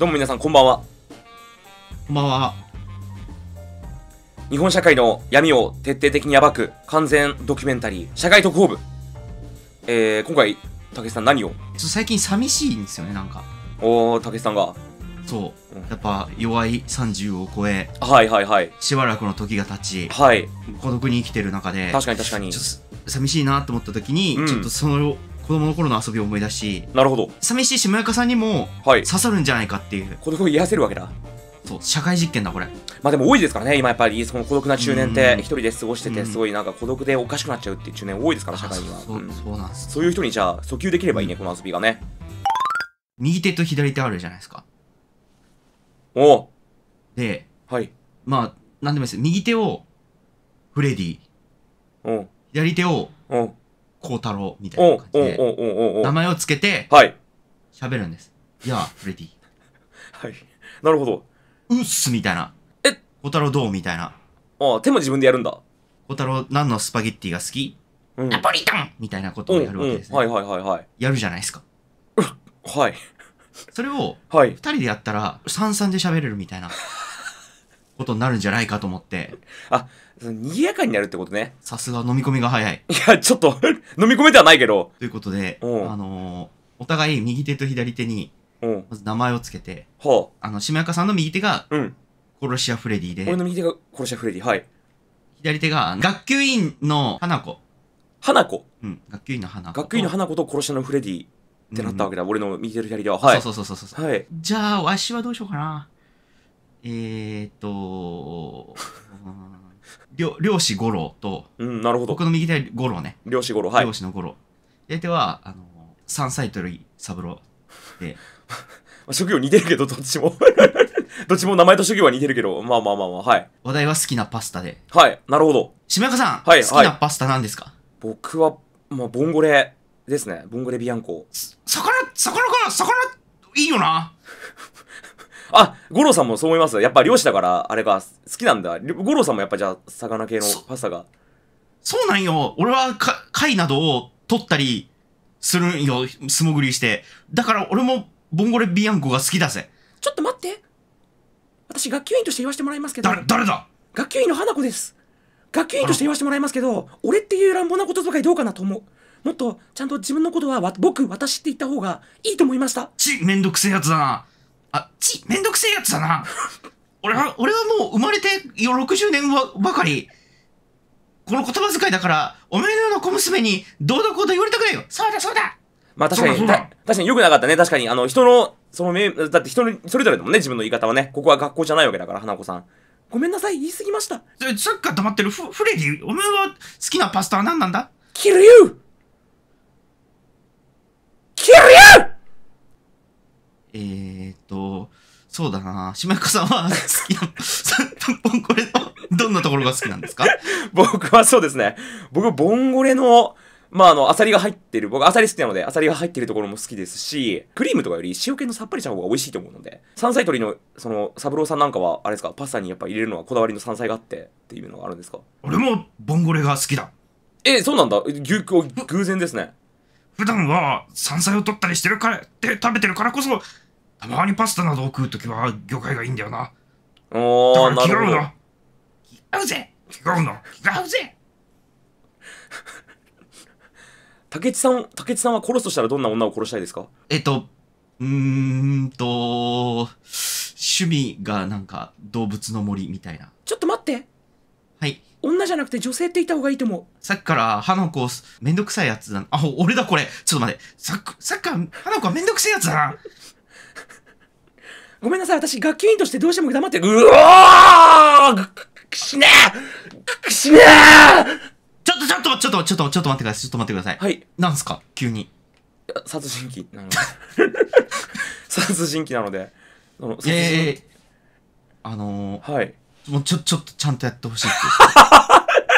どうも皆さんこんばんはこんばんは日本社会の闇を徹底的に暴く完全ドキュメンタリー社会特報部えー、今回武さん何を最近寂しいんですよねなんかおお武さんがそう、やっぱ弱い30を超えはいはいはいしばらくの時が経ちはい孤独に生きてる中で確かに確かにちょっと寂しいなと思った時に、うん、ちょっとその子供の頃の遊びを思い出しなるほど寂しいしもやかさんにもはい刺さるんじゃないかっていう、孤独を癒せるわけだそう社会実験だこれまあでも多いですからね今やっぱりその孤独な中年って一人で過ごしててすごいなんか孤独でおかしくなっちゃうっていう中年多いですから社会にはそうんそうなんですそういう人にじゃあ訴求できればいいねこの遊びがね右手と左手あるじゃないですかおおではいまあ何でもいいです右手をフレディうん左手をうん孝太郎みたいな感じで、名前をつけて、はい。喋るんです。やあ、フレディ。はい。なるほど。うっすみたいな。え孝太郎どうみたいな。ああ、手も自分でやるんだ。孝太郎何のスパゲッティが好き、うん、ナポリタンみたいなことをやるわけですね、はいはいはいはい。やるじゃないですか。はい。それを、二人でやったら、三々で喋れるみたいな。ことになるんじゃないかと思って。あ、その賑やかになるってことね。さすが飲み込みが早い。いや、ちょっと、飲み込めてはないけど。ということで、あのーお互い右手と左手に、まず名前をつけて、はあの、しもやかさんの右手がうん。殺し屋フレディ俺で、の右手が殺し屋フレディ。はい。左手が学級委員の花子。花子。うん、学級委員の花子。学級委員の花子と殺し屋のフレディってなったわけだ。俺の右手と左手は。はい。そうそうそうそうそう。はい。じゃあ、わしはどうしようかな。えー、っと、漁漁師五郎と、うん、なるほど僕。の右手は五郎ね、漁師五郎、はい漁。師の五郎。左手は、あの、山菜鳥三郎で、まあ職業似てるけど、どっちも。どっちも名前と職業は似てるけど、まあまあまあまあ、はい。話題は好きなパスタで。はい、なるほど。島かさん、はい好きなパスタなんですか僕は、まあ、ボンゴレですね。ボンゴレビアンコ。魚、魚か、魚、いいよな。あ、五郎さんもそう思いますやっぱ漁師だから、あれが好きなんだ。五郎さんもやっぱじゃあ、魚系のパスタが。そうなんよ。俺は貝などを取ったりするんよ。素潜りして。だから俺も、ボンゴレビアンコが好きだぜ。ちょっと待って。私、学級員として言わせてもらいますけど。誰だ学級員の花子です。学級員として言わせてもらいますけど、俺っていう乱暴なこととかどうかなと思う。もっとちゃんと自分のことは僕、私って言った方がいいと思いました。ち、めんどくせえやつだな。あ、ち、めんどくせえやつだな。俺は、俺はもう生まれて60年ばかり、この言葉遣いだから、おめえのような小娘に、どうだこうだ言われたくないよ。そうだそうだまあ確かに、確かに良くなかったね。確かに、あの、人の、その名、だって人の、それぞれだもんね、自分の言い方はね。ここは学校じゃないわけだから、花子さん。ごめんなさい、言い過ぎました。さっきから黙ってるフフレディ、お前は好きなパスタは何なんだキルユーそうだな島彦さんは好きなの、ボンゴレの、どんなところが好きなんですか 僕はそうですね。僕、ボンゴレの、まあ、あの、アサリが入ってる、僕、アサリ好きなので、アサリが入ってるところも好きですし、クリームとかより塩気のさっぱりした方が美味しいと思うので、山菜取りの、その、三郎さんなんかは、あれですか、パスタにやっぱ入れるのはこだわりの山菜があってっていうのがあるんですか俺も、ボンゴレが好きだ。え、そうなんだ。牛、偶然ですね。普段は、山菜を取ったりしてるから、って食べてるからこそ、たまにパスタなどを食うときは魚介がいいんだよな。おー、なるほど。違うぜ違うの違うぜけ内さん、け内さんは殺すとしたらどんな女を殺したいですかえっと、うーんと、趣味がなんか動物の森みたいな。ちょっと待ってはい。女じゃなくて女性って言った方がいいと思う。さっきから、花子、めんどくさいやつだな。あ、俺だこれ。ちょっと待って。さっさっきから、花子はめんどくさいやつだな。ごめんなさい、私、学級委員としてどうしても黙って、うおーくく、しねーくしねーちょっとちょっとちょっとちょっとちょっと待ってください。ちょっと待ってください。はい。なんすか急に。殺人鬼なので。殺人鬼なので。ええあのはい。もうちょ、ちょっとちゃんとやってほしいっていう。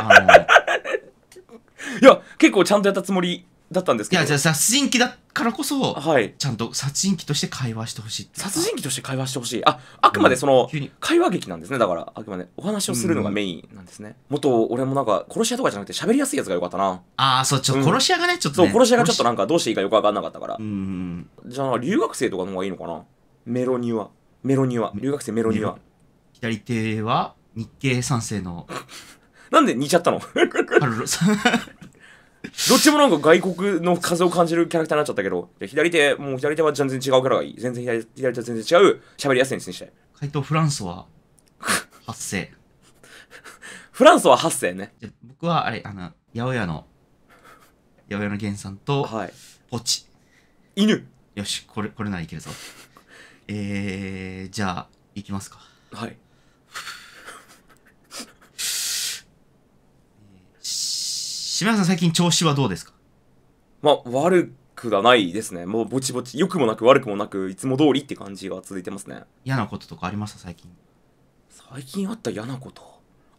あのー、いや、結構ちゃんとやったつもりだったんですけどいやじゃあ殺人鬼だからこそ、はい、ちゃんと殺人鬼として会話してほしい殺人鬼として会話してほしいああくまでその、うん、会話劇なんですねだからあくまでお話をするのがメインなんですね、うん、もっと俺もなんか殺し屋とかじゃなくて喋りやすいやつがよかったなああそうちょっと殺し屋がね、ちょっと、ね、そう殺し屋がちょっとなんかどうしていいかよく分かんなかったからうんじゃあ留学生とかの方がいいのかなメロニュアメロニュア留学生メロニュア左手は日系三世の なんで似ちゃったの どっちもなんか外国の風を感じるキャラクターになっちゃったけど、左手、もう左手は全然違うキャラがいい。全然左左手は全然違う喋りやすいにして。回答フランスは、発生。フランスは8世ね。僕はあれ、あの、八百屋の、八百屋の源さんと、はい。ポチ。犬。よし、これ、これならいけるぞ。えー、じゃあ、いきますか。はい。島田さん最近調子はどうですかまあ、悪くはないですね。もうぼちぼち、良くもなく悪くもなく、いつも通りって感じが続いてますね。嫌なこととかありました最近。最近あった嫌なこと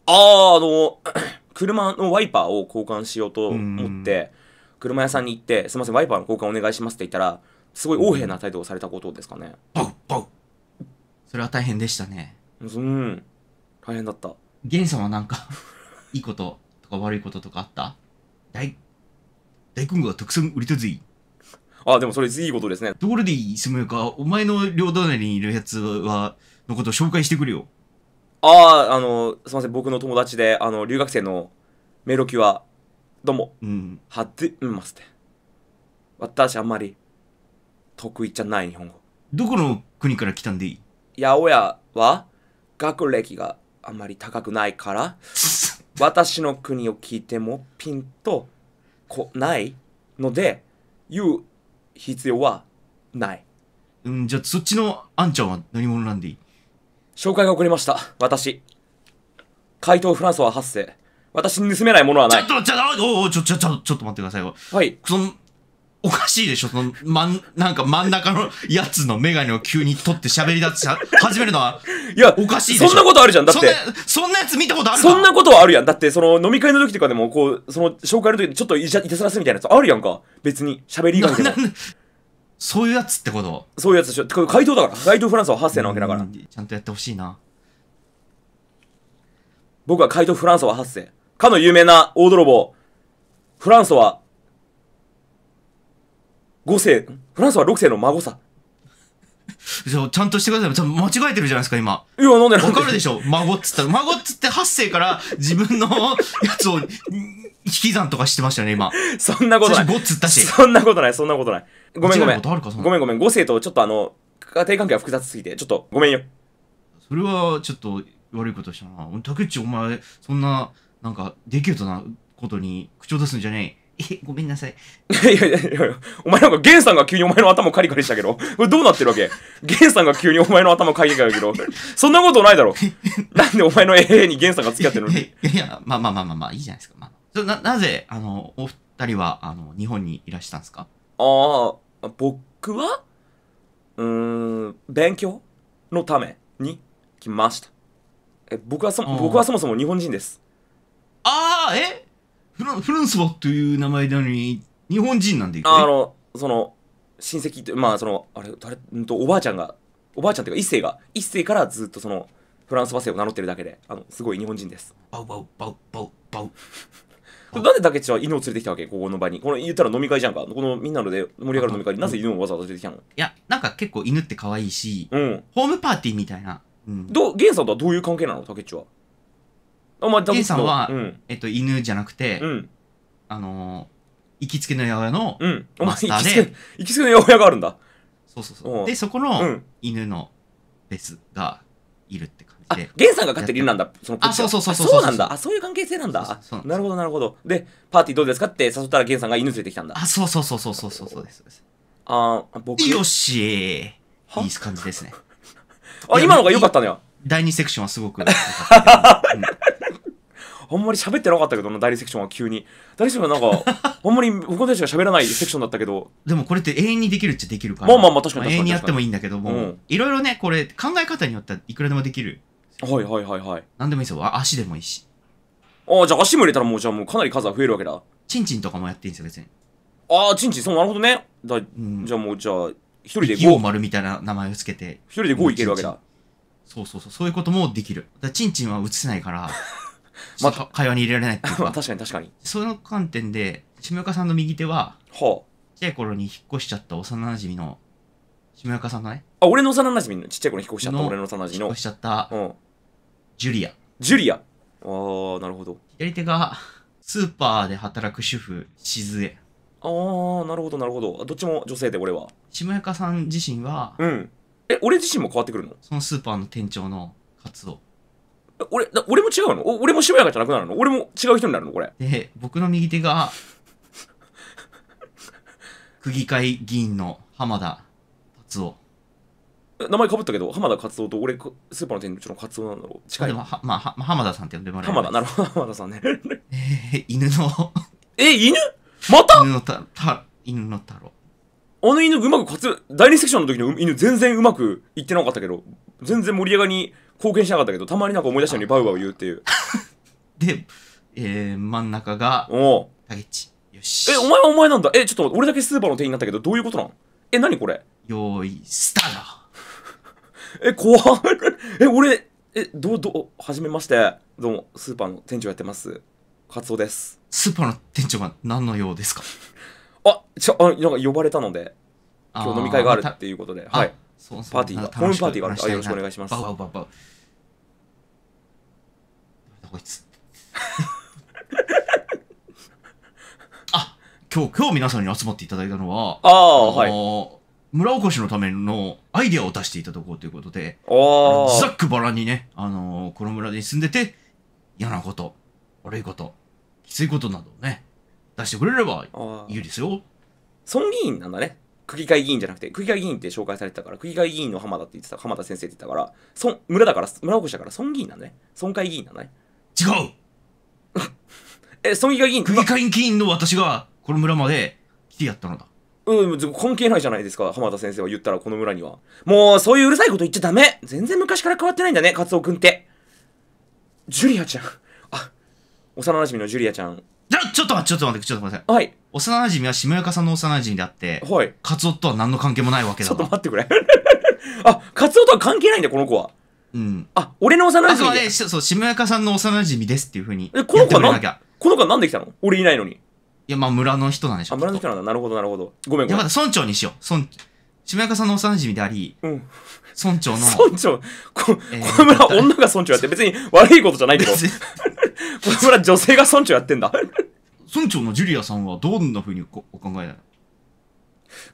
ああ、あの、車のワイパーを交換しようと思って、車屋さんに行って、すみません、ワイパーの交換お願いしますって言ったら、すごい横柄な態度をされたことですかね。パウパウそれは大変でしたね。うん、大変だった。ゲンさんはなんか いいこととか悪いこととかあった大、大根がたくさん売りたぜ。あ、でもそれいいことですね。ところで、すむよか、お前の両隣にいるやつは、のことを紹介してくれよ。ああ、あの、すみません、僕の友達で、あの、留学生のメロキは、どうも、うん、はってますって。私、あんまり、得意じゃない日本語。どこの国から来たんでいい八百屋は、学歴があんまり高くないから、私の国を聞いてもピンとこないので言う必要はない。うん、じゃあそっちのあんちゃんは何者なんでいい紹介が遅れました。私。怪盗フランスは8世。私に盗めないものはない。ちょっと、ちょっと待ってくださいよ。はい。その、おかしいでしょその、まん、なんか真ん中のやつのメガネを急に取って喋り出し始めるのは、いや、おかしいでしょそんなことあるじゃん。だってそんな、そんなやつ見たことあるかそんなことはあるやん。だって、その、飲み会の時とかでも、こう、その、紹介の時にちょっといたずらすみたいなやつあるやんか。別に、喋り以外でも。そういうやつってことそういうやつでしょ。これ回答だから。回答フランスは8世なわけだから。ちゃんとやってほしいな。僕は回答フランスは8世。かの有名な大泥棒、フランスは5世、フランスは6世の孫さ。そうちゃんとしてください。間違えてるじゃないですか、今。いや、なんでわかるでしょ孫っつったら。孫っつって8世から自分のやつを引き算とかしてましたよね、今。そんなことない。5っつったし。そんなことない、そんなことない。ごめんごめん。ごめんごめん。5世とちょっとあの、家庭関係は複雑すぎて、ちょっとごめんよ。それはちょっと悪いことしたな。竹内、お前、そんな、なんか、できるとなことに口を出すんじゃねえ。え、ごめんなさい。いやいやいやお前なんかゲンさんが急にお前の頭カリカリしたけど、これどうなってるわけゲンさんが急にお前の頭をカリカリだけど、そんなことないだろ。なんでお前の AA にゲンさんが付き合ってるのに。いや、まあまあまあまあまあ、いいじゃないですか。まあ、な、なぜ、あの、お二人は、あの、日本にいらしたんですかああ、僕は、うん、勉強のために来ました。え僕はそ僕はそもそも日本人です。ああ、えフラフランスはという名前なのに、日本人なんでいね、あの、その、親戚って、まあ、その、あれ、誰、んと、おばあちゃんが、おばあちゃんっていうか、一世が、一世からずっとその、フランスワ世を名乗ってるだけで、あの、すごい日本人です。バウバウバウバウバウ。なんで竹内は犬を連れてきたわけここの場に。この言ったら飲み会じゃんか。このみんなので盛り上がる飲み会になぜ犬をわざわざ連れてきたのいや、なんか結構犬って可愛いし、うん、ホームパーティーみたいな。うん、ど、ゲンさんとはどういう関係なの竹内は。お前、ケンさんは、うんえっと、犬じゃなくて、うん。あのー、行きつけの八百屋の、うん。お前、行きつけ、行きつけの八百屋があるんだ。そうそうそう。で、そこの犬の別がいるって感じで。、ゲンさんが飼ってる犬なんだ。そのあそうそうそうそうそうそうなんだ。あ、そういう関係性なんだ。そうそうそうななるほど、なるほど。で、パーティーどうですかって誘ったらゲンさんが犬連れてきたんだ。あ、そうそうそうそうそうそうそうですそうあ僕。よしーはいい感じですね。あ、今のが良かったのよ。第2セクションはすごく良かった。うんあんまり喋ってなかったけどな第2セクションは急にセクションはなんかあ んまり僕たちが喋らないセクションだったけどでもこれって永遠にできるっちゃできるからまあまあまあ確かに確かに、永遠にやってもいいんだけどもいろいろねこれ考え方によってはいくらでもできるはいはいはいはい何でもいいですよ足でもいいしああじゃあ足も入れたらもうじゃあもうかなり数は増えるわけだチンチンとかもやっていいんですよ別にああチンチンそうなるほどねだ、うん、じゃあもうじゃあ一人で5丸みたいな名前をつけて一人で5いけるわけだそうそうそうそういうこともできるだチンチンは映せないから まあ、会話に入れられないっていうか 確かに確かにその観点で下岡さんの右手ははあちっちゃい頃に引っ越しちゃった幼馴染の下岡さんがねあ俺の幼馴染のちっちゃい頃に引っ越しちゃった俺の幼馴染の引っ越しちゃった、うん、ジュリアジュリアああなるほど左手がスーパーで働く主婦しずえああなるほどなるほどどっちも女性で俺は下岡さん自身はうんえ俺自身も変わってくるのそのスーパーの店長の活動。俺、俺も違うの俺も渋谷がじゃなくなるの俺も違う人になるのこれ。で、僕の右手が、区議会議員の浜田達夫。名前かぶったけど、浜田達夫と俺、スーパーの店長の達夫なんだろう近い。でもは、まあ、は浜田さんって呼んでもらえ浜田、なるほど、浜田さんね。えー、犬のえ、犬また犬のた、た、犬の太郎。あの犬うまく活用、第二セクションの時の犬全然うまくいってなかったけど、全然盛り上がりに貢献しなかったけどたまになんか思い出したようにバウバウ言うっていう で、えー、真ん中がお竹よしえお前はお前なんだえちょっと俺だけスーパーの店員になったけどどういうことなのえ何これーいスタートえ怖っ え俺えどうどうはじめましてどうもスーパーの店長やってますカツオですスーパーの店長は何の用ですかあちょあなんか呼ばれたので今日飲み会があるっていうことではいパーティーがホームパーティーがあるよろしくお願いしますババババこいつ。あ、今日、今日皆さんに集まっていただいたのは、ああ、はい。村おこしのためのアイデアを出していただこうということで、ざっくばらにね、あのー、この村に住んでて、嫌なこと、悪いこと、きついことなどをね、出してくれればいいですよ。村議員なんだね。区議会議員じゃなくて、区議会議員って紹介されてたから、区議会議員の浜田って言ってた、浜田先生って言ったから、村だから、村おこしだから村議員なんだね。村会議員なんだね。違う え、村議会議員区議会議員の私が、この村まで来てやったのだ。うん、関係ないじゃないですか、浜田先生は言ったら、この村には。もう、そういううるさいこと言っちゃダメ全然昔から変わってないんだね、カツオくんって。ジュリアちゃん。あ、幼馴染のジュリアちゃん。じゃ、ちょっと待って、ちょっと待って、ちょっと待って。はい。幼馴染は下かさんの幼馴染であって、はい。カツオとは何の関係もないわけだ。ちょっと待ってくれ。あ、カツオとは関係ないんだ、この子は。うん。あ、俺の幼馴染。あ、そうそう、下中さんの幼馴染ですっていうふうに。え、この子なな、この子なんで来たの俺いないのに。いや、まあ村の人なんでしょう。あ、村の人なんだ。なるほど、なるほど。ごめん、ごめん。まだ村長にしよう。村、下中さんの幼馴染であり、うん。村長の。村長こ、この村女が村長やって、別に悪いことじゃないけど。この村女性が村長やってんだ。村長のジュリアさんはどんなふうにお考えだの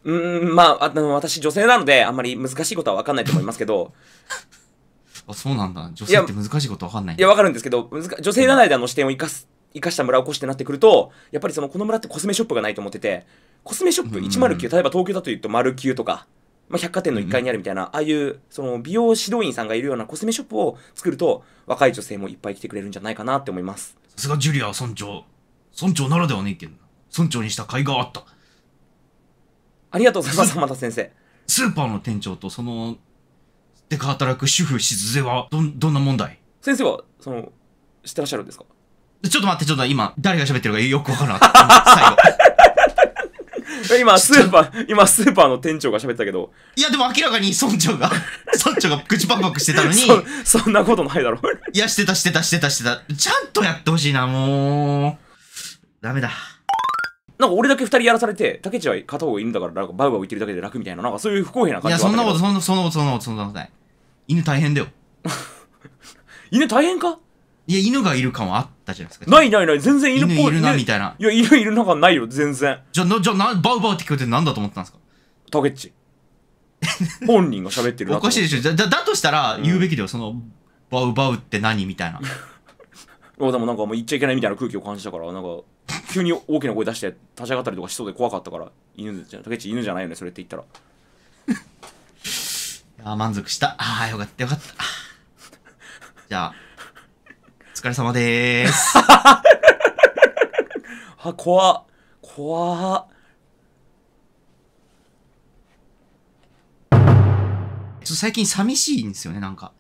うん、まあ、あの、私女性なので、あんまり難しいことは分かんないと思いますけど、あそうなんだ女性って難しいこと分かんないいや分かるんですけど女性7代の視点を生かす生かした村おこしてなってくるとやっぱりそのこの村ってコスメショップがないと思っててコスメショップ109、うん例えば東京だというと丸9とか、まあ、百貨店の1階にあるみたいな、うん、ああいうその美容指導員さんがいるようなコスメショップを作ると若い女性もいっぱい来てくれるんじゃないかなって思いますさすがジュリア村長村長ならではえけど村長にした甲斐があったありがとうございます浜田先生スーパーの店長とそので働く主婦しずはどどんな問題先生はその知ってらっしゃるんですかちょっと待ってちょっと今誰が喋ってるかよくわからなか った今スーパー今スーパーの店長が喋ったけどいやでも明らかに村長が村長 が口パクパクしてたのにそそんなことないだろいやしてたしてたしてたしてたちゃんとやってほしいなもうダメだなんか俺だけ2人やらされて、竹内は片方いるんだから、なんかバウバウ言ってるだけで楽みたいな、なんかそういう不公平な感じいや、そんなこと、そんなこと、そんなこと、そんなことない。犬大変だよ。犬大変かいや、犬がいる感はあったじゃないですか。ないないない、全然犬っぽい。犬いるな、みたいな。いや、犬いるなかないよ、全然。じゃ、な、じゃ、な、バウバウって聞こえて何だと思ったんですかタケッチ。本人が喋ってるおかしいでしょ。だ、だとしたら言うべきだよ、うん、その、バウバウって何みたいな。でもなんかもう言っちゃいけないみたいな空気を感じたから、なんか、急に大きな声出して立ち上がったりとかしそうで怖かったから、犬じゃ、タケッチ犬じゃないよね、それって言ったら。あ満足した。ああ、よかった、よかった。じゃあ、お疲れ様でーす。あ、怖っ。怖っ。最近寂しいんですよね、なんか。